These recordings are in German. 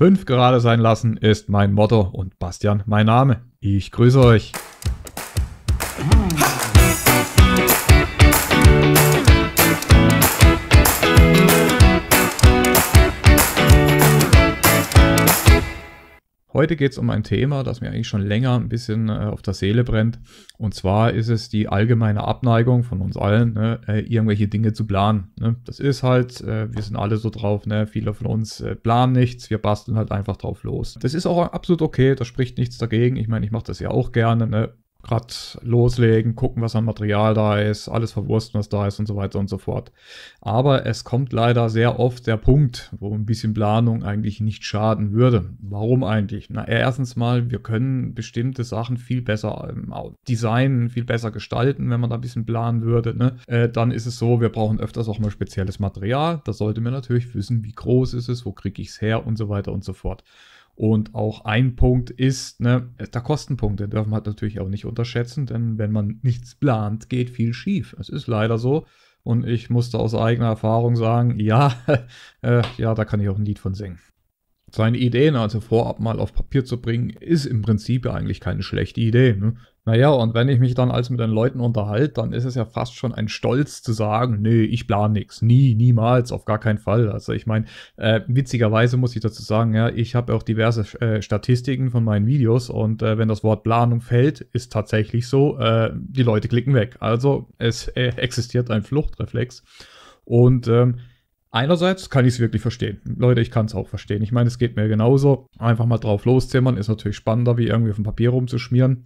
Fünf gerade sein lassen ist mein Motto und Bastian mein Name. Ich grüße euch. Heute geht es um ein Thema, das mir eigentlich schon länger ein bisschen äh, auf der Seele brennt. Und zwar ist es die allgemeine Abneigung von uns allen, ne, äh, irgendwelche Dinge zu planen. Ne? Das ist halt, äh, wir sind alle so drauf, ne? viele von uns äh, planen nichts, wir basteln halt einfach drauf los. Das ist auch absolut okay, da spricht nichts dagegen. Ich meine, ich mache das ja auch gerne. Ne gerade loslegen, gucken, was an Material da ist, alles verwursten, was da ist und so weiter und so fort. Aber es kommt leider sehr oft der Punkt, wo ein bisschen Planung eigentlich nicht schaden würde. Warum eigentlich? Na, erstens mal, wir können bestimmte Sachen viel besser ähm, designen, viel besser gestalten, wenn man da ein bisschen planen würde. Ne? Äh, dann ist es so, wir brauchen öfters auch mal spezielles Material. Da sollte man natürlich wissen, wie groß ist es, wo kriege ich es her und so weiter und so fort. Und auch ein Punkt ist, ne, der Kostenpunkt. Den dürfen wir natürlich auch nicht unterschätzen, denn wenn man nichts plant, geht viel schief. Es ist leider so. Und ich musste aus eigener Erfahrung sagen, ja, äh, ja, da kann ich auch ein Lied von singen. Seine Ideen also vorab mal auf Papier zu bringen, ist im Prinzip eigentlich keine schlechte Idee. Ne? Naja, und wenn ich mich dann als mit den Leuten unterhalte, dann ist es ja fast schon ein Stolz zu sagen, nee, ich plane nichts. Nie, niemals, auf gar keinen Fall. Also ich meine, äh, witzigerweise muss ich dazu sagen, ja, ich habe auch diverse äh, Statistiken von meinen Videos und äh, wenn das Wort Planung fällt, ist tatsächlich so, äh, die Leute klicken weg. Also es äh, existiert ein Fluchtreflex. Und ähm, Einerseits kann ich es wirklich verstehen. Leute, ich kann es auch verstehen. Ich meine, es geht mir genauso. Einfach mal drauf loszimmern ist natürlich spannender, wie irgendwie auf dem Papier rumzuschmieren.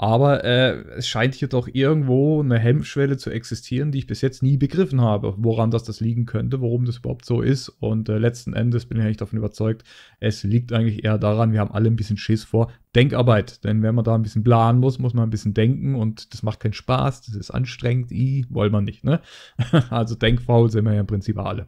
Aber äh, es scheint hier doch irgendwo eine Hemmschwelle zu existieren, die ich bis jetzt nie begriffen habe, woran das, das liegen könnte, warum das überhaupt so ist. Und äh, letzten Endes bin ich eigentlich davon überzeugt, es liegt eigentlich eher daran, wir haben alle ein bisschen Schiss vor Denkarbeit. Denn wenn man da ein bisschen planen muss, muss man ein bisschen denken und das macht keinen Spaß, das ist anstrengend, i, wollen wir nicht. Ne? also denkfaul sind wir ja im Prinzip alle.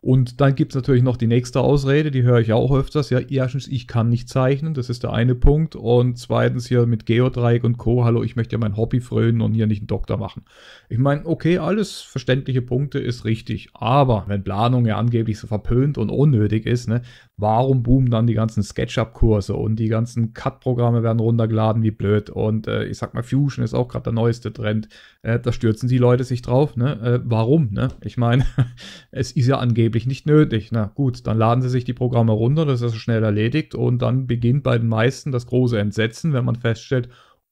Und dann gibt es natürlich noch die nächste Ausrede, die höre ich auch öfters. Ja, erstens, ich kann nicht zeichnen, das ist der eine Punkt. Und zweitens hier mit Geodreieck und Co. Hallo, ich möchte ja mein Hobby frönen und hier nicht einen Doktor machen. Ich meine, okay, alles verständliche Punkte ist richtig. Aber wenn Planung ja angeblich so verpönt und unnötig ist, ne, warum boomen dann die ganzen SketchUp-Kurse und die ganzen Cut-Programme werden runtergeladen wie blöd. Und äh, ich sag mal, Fusion ist auch gerade der neueste Trend. Äh, da stürzen die Leute sich drauf. Ne? Äh, warum? Ne? Ich meine, es ist ja angeblich angeblich nicht nötig. Na gut, dann laden sie sich die Programme runter, das ist schnell erledigt und dann beginnt bei den meisten das große Entsetzen, wenn man feststellt,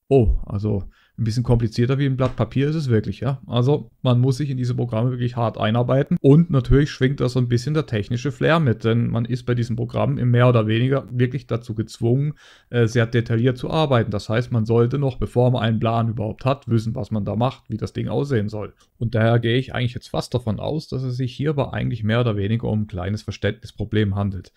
oh, also ein bisschen komplizierter wie ein Blatt Papier ist es wirklich, ja. Also man muss sich in diese Programme wirklich hart einarbeiten und natürlich schwingt da so ein bisschen der technische Flair mit, denn man ist bei diesen Programmen im mehr oder weniger wirklich dazu gezwungen, äh, sehr detailliert zu arbeiten. Das heißt, man sollte noch, bevor man einen Plan überhaupt hat, wissen, was man da macht, wie das Ding aussehen soll. Und daher gehe ich eigentlich jetzt fast davon aus, dass es sich hierbei eigentlich mehr oder weniger um ein kleines Verständnisproblem handelt.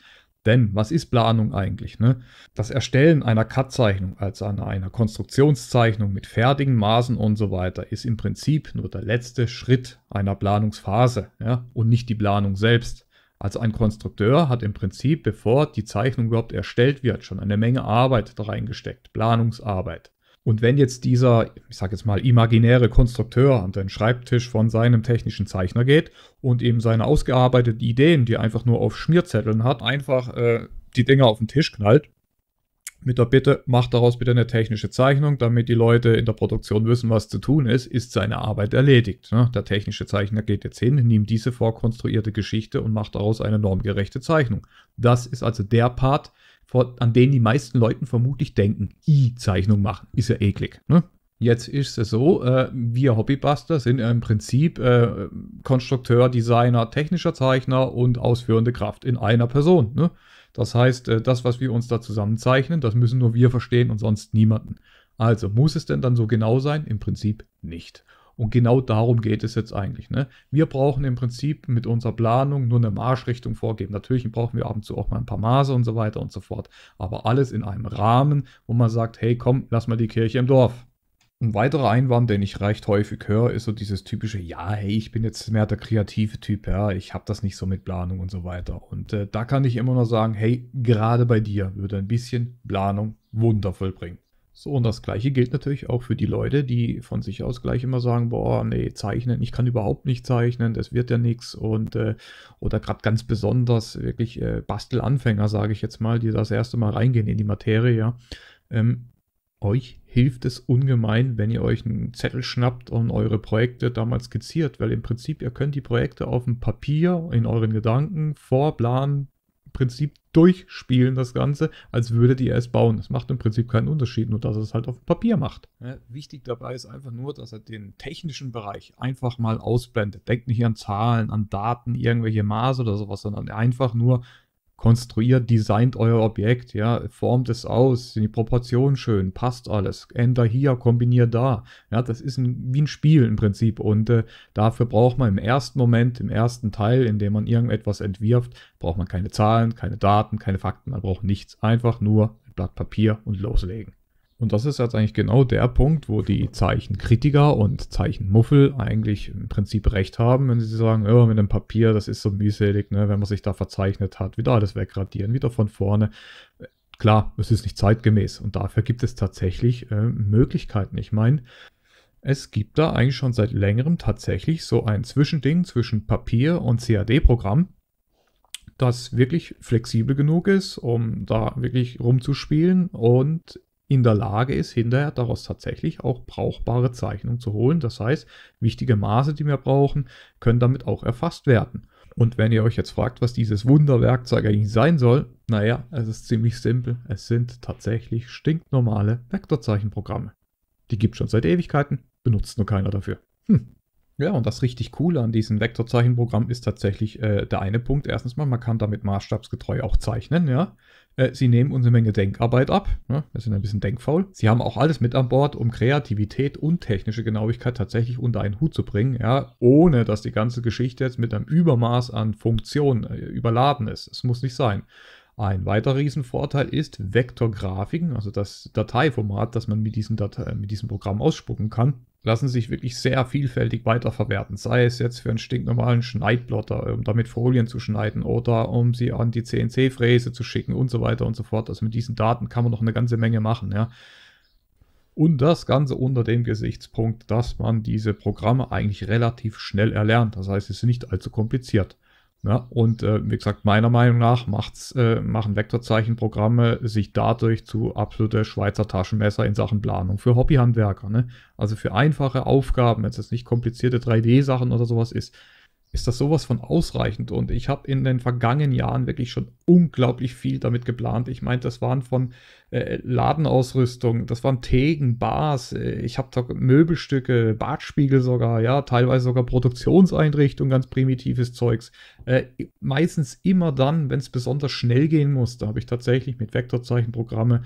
Denn was ist Planung eigentlich? Ne? Das Erstellen einer cut zeichnung also einer Konstruktionszeichnung mit fertigen Maßen und so weiter, ist im Prinzip nur der letzte Schritt einer Planungsphase ja? und nicht die Planung selbst. Also ein Konstrukteur hat im Prinzip, bevor die Zeichnung überhaupt erstellt wird, schon eine Menge Arbeit da reingesteckt, Planungsarbeit. Und wenn jetzt dieser, ich sage jetzt mal, imaginäre Konstrukteur an den Schreibtisch von seinem technischen Zeichner geht und eben seine ausgearbeiteten Ideen, die er einfach nur auf Schmierzetteln hat, einfach äh, die Dinger auf den Tisch knallt, mit der Bitte, macht daraus bitte eine technische Zeichnung, damit die Leute in der Produktion wissen, was zu tun ist, ist seine Arbeit erledigt. Ne? Der technische Zeichner geht jetzt hin, nimmt diese vorkonstruierte Geschichte und macht daraus eine normgerechte Zeichnung. Das ist also der Part, vor, an denen die meisten Leute vermutlich denken, I-Zeichnung machen, ist ja eklig. Ne? Jetzt ist es so, äh, wir Hobbybuster sind im Prinzip äh, Konstrukteur, Designer, technischer Zeichner und ausführende Kraft in einer Person. Ne? Das heißt, äh, das, was wir uns da zusammenzeichnen, das müssen nur wir verstehen und sonst niemanden. Also muss es denn dann so genau sein? Im Prinzip nicht. Und genau darum geht es jetzt eigentlich. Ne? Wir brauchen im Prinzip mit unserer Planung nur eine Marschrichtung vorgeben. Natürlich brauchen wir ab und zu auch mal ein paar Maße und so weiter und so fort. Aber alles in einem Rahmen, wo man sagt, hey komm, lass mal die Kirche im Dorf. Ein weiterer Einwand, den ich recht häufig höre, ist so dieses typische, ja, hey, ich bin jetzt mehr der kreative Typ, ja, ich habe das nicht so mit Planung und so weiter. Und äh, da kann ich immer nur sagen, hey, gerade bei dir würde ein bisschen Planung wundervoll bringen. So, und das gleiche gilt natürlich auch für die Leute, die von sich aus gleich immer sagen, boah, nee, zeichnen, ich kann überhaupt nicht zeichnen, das wird ja nichts. Und äh, oder gerade ganz besonders wirklich äh, Bastelanfänger, sage ich jetzt mal, die das erste Mal reingehen in die Materie, ja. Ähm, euch hilft es ungemein, wenn ihr euch einen Zettel schnappt und eure Projekte damals skizziert, weil im Prinzip ihr könnt die Projekte auf dem Papier in euren Gedanken vorplanen, Prinzip durchspielen, das Ganze, als würdet ihr es bauen. Das macht im Prinzip keinen Unterschied, nur dass es halt auf Papier macht. Ja, wichtig dabei ist einfach nur, dass er den technischen Bereich einfach mal ausblendet. Denkt nicht an Zahlen, an Daten, irgendwelche Maße oder sowas, sondern einfach nur, konstruiert, designt euer Objekt, ja, formt es aus, sind die Proportionen schön, passt alles, änder hier, kombinier da. Ja, das ist ein, wie ein Spiel im Prinzip und äh, dafür braucht man im ersten Moment, im ersten Teil, in dem man irgendetwas entwirft, braucht man keine Zahlen, keine Daten, keine Fakten, man braucht nichts, einfach nur ein Blatt Papier und loslegen. Und das ist jetzt eigentlich genau der Punkt, wo die Zeichenkritiker und Zeichenmuffel eigentlich im Prinzip recht haben, wenn sie sagen, oh, mit dem Papier, das ist so mühselig, ne, wenn man sich da verzeichnet hat, wieder alles wegradieren, wieder von vorne. Klar, es ist nicht zeitgemäß und dafür gibt es tatsächlich äh, Möglichkeiten. Ich meine, es gibt da eigentlich schon seit längerem tatsächlich so ein Zwischending zwischen Papier und CAD-Programm, das wirklich flexibel genug ist, um da wirklich rumzuspielen und in der Lage ist, hinterher daraus tatsächlich auch brauchbare Zeichnungen zu holen. Das heißt, wichtige Maße, die wir brauchen, können damit auch erfasst werden. Und wenn ihr euch jetzt fragt, was dieses Wunderwerkzeug eigentlich sein soll, naja, es ist ziemlich simpel. Es sind tatsächlich stinknormale Vektorzeichenprogramme. Die gibt es schon seit Ewigkeiten, benutzt nur keiner dafür. Hm. Ja, und das richtig Coole an diesem Vektorzeichenprogramm ist tatsächlich äh, der eine Punkt. Erstens mal, man kann damit maßstabsgetreu auch zeichnen, ja. Äh, sie nehmen uns eine Menge Denkarbeit ab. Ne? Wir sind ein bisschen denkfaul. Sie haben auch alles mit an Bord, um Kreativität und technische Genauigkeit tatsächlich unter einen Hut zu bringen, ja, ohne dass die ganze Geschichte jetzt mit einem Übermaß an Funktionen äh, überladen ist. Es muss nicht sein. Ein weiterer Riesenvorteil ist Vektorgrafiken, also das Dateiformat, das man mit Date äh, mit diesem Programm ausspucken kann lassen sich wirklich sehr vielfältig weiterverwerten. Sei es jetzt für einen stinknormalen Schneidplotter, um damit Folien zu schneiden oder um sie an die CNC-Fräse zu schicken und so weiter und so fort. Also mit diesen Daten kann man noch eine ganze Menge machen, ja. Und das Ganze unter dem Gesichtspunkt, dass man diese Programme eigentlich relativ schnell erlernt. Das heißt, es ist nicht allzu kompliziert. Ja, und äh, wie gesagt, meiner Meinung nach macht's, äh, machen Vektorzeichenprogramme sich dadurch zu absolute Schweizer Taschenmesser in Sachen Planung für Hobbyhandwerker. Ne? Also für einfache Aufgaben, wenn es jetzt nicht komplizierte 3D-Sachen oder sowas ist, ist das sowas von ausreichend. Und ich habe in den vergangenen Jahren wirklich schon unglaublich viel damit geplant. Ich meine, das waren von äh, Ladenausrüstung, das waren Theken, Bars, äh, ich habe Möbelstücke, Badspiegel sogar, ja, teilweise sogar Produktionseinrichtungen, ganz primitives Zeugs. Äh, meistens immer dann, wenn es besonders schnell gehen muss, da habe ich tatsächlich mit Vektorzeichenprogramme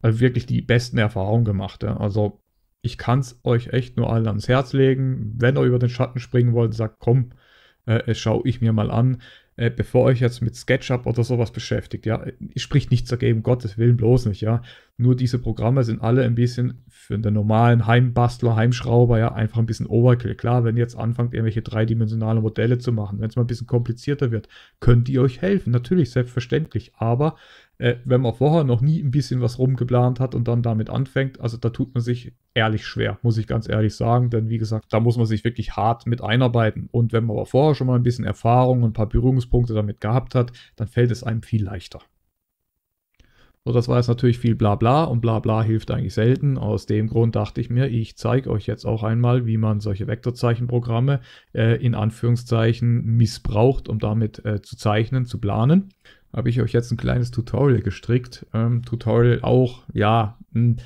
äh, wirklich die besten Erfahrungen gemacht. Also ich kann es euch echt nur allen ans Herz legen. Wenn ihr über den Schatten springen wollt, sagt, komm, äh, es schaue ich mir mal an. Äh, bevor euch jetzt mit SketchUp oder sowas beschäftigt, ja, spricht nichts dagegen, Gottes Willen bloß nicht, ja. Nur diese Programme sind alle ein bisschen für den normalen Heimbastler, Heimschrauber ja einfach ein bisschen Overkill. Klar, wenn ihr jetzt anfangt, irgendwelche dreidimensionale Modelle zu machen, wenn es mal ein bisschen komplizierter wird, könnt ihr euch helfen. Natürlich, selbstverständlich. Aber äh, wenn man vorher noch nie ein bisschen was rumgeplant hat und dann damit anfängt, also da tut man sich ehrlich schwer, muss ich ganz ehrlich sagen. Denn wie gesagt, da muss man sich wirklich hart mit einarbeiten. Und wenn man aber vorher schon mal ein bisschen Erfahrung und ein paar Berührungspunkte damit gehabt hat, dann fällt es einem viel leichter. So, das war jetzt natürlich viel Blabla und Blabla hilft eigentlich selten. Aus dem Grund dachte ich mir, ich zeige euch jetzt auch einmal, wie man solche Vektorzeichenprogramme äh, in Anführungszeichen missbraucht, um damit äh, zu zeichnen, zu planen. Habe ich euch jetzt ein kleines Tutorial gestrickt. Ähm, Tutorial auch, ja. Mh, hm,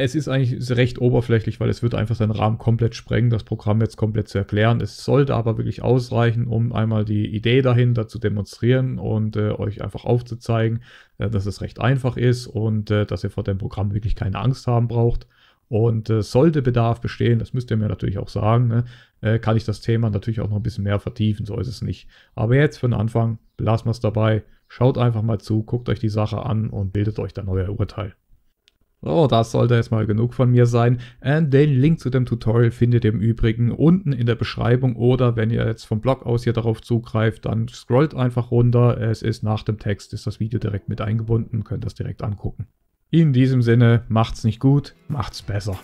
es ist eigentlich recht oberflächlich, weil es wird einfach seinen Rahmen komplett sprengen, das Programm jetzt komplett zu erklären. Es sollte aber wirklich ausreichen, um einmal die Idee dahinter zu demonstrieren und äh, euch einfach aufzuzeigen, äh, dass es recht einfach ist und äh, dass ihr vor dem Programm wirklich keine Angst haben braucht. Und äh, sollte Bedarf bestehen, das müsst ihr mir natürlich auch sagen, ne, äh, kann ich das Thema natürlich auch noch ein bisschen mehr vertiefen, so ist es nicht. Aber jetzt für den Anfang, lassen wir es dabei, schaut einfach mal zu, guckt euch die Sache an und bildet euch dann euer Urteil. So, das sollte jetzt mal genug von mir sein. Und ähm, den Link zu dem Tutorial findet ihr im Übrigen unten in der Beschreibung oder wenn ihr jetzt vom Blog aus hier darauf zugreift, dann scrollt einfach runter. Es ist nach dem Text, ist das Video direkt mit eingebunden, könnt das direkt angucken. In diesem Sinne, macht's nicht gut, macht's besser.